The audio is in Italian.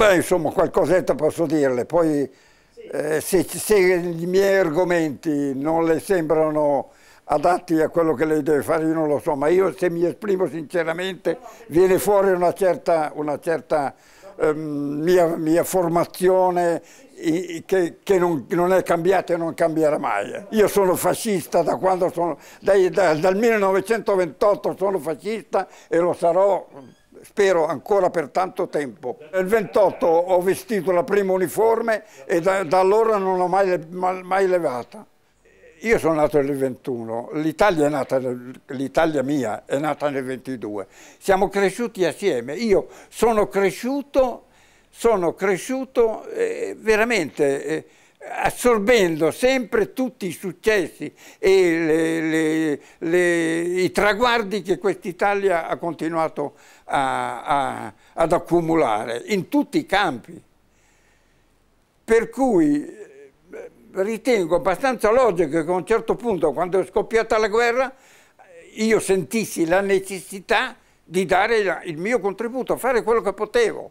Beh, insomma, qualcosetta posso dirle, poi sì. eh, se, se, i miei argomenti non le sembrano adatti a quello che lei deve fare, io non lo so, ma io se mi esprimo sinceramente viene fuori una certa, una certa eh, mia, mia, formazione i, che, che non, non, è cambiata e non cambierà mai. Io sono fascista da quando sono, dai, da, dal 1928 sono fascista e lo sarò spero ancora per tanto tempo. Nel 28 ho vestito la prima uniforme e da, da allora non l'ho mai, mai, levata. Io sono nato nel 21, l'Italia, è nata, l'Italia mia è nata nel 22. Siamo cresciuti assieme. Io sono cresciuto, sono cresciuto eh, veramente... Eh, assorbendo sempre tutti i successi e le, le, le, i traguardi che quest'Italia ha continuato a, a, ad accumulare in tutti i campi. Per cui eh, ritengo abbastanza logico che a un certo punto, quando è scoppiata la guerra, io sentissi la necessità di dare il mio contributo, fare quello che potevo.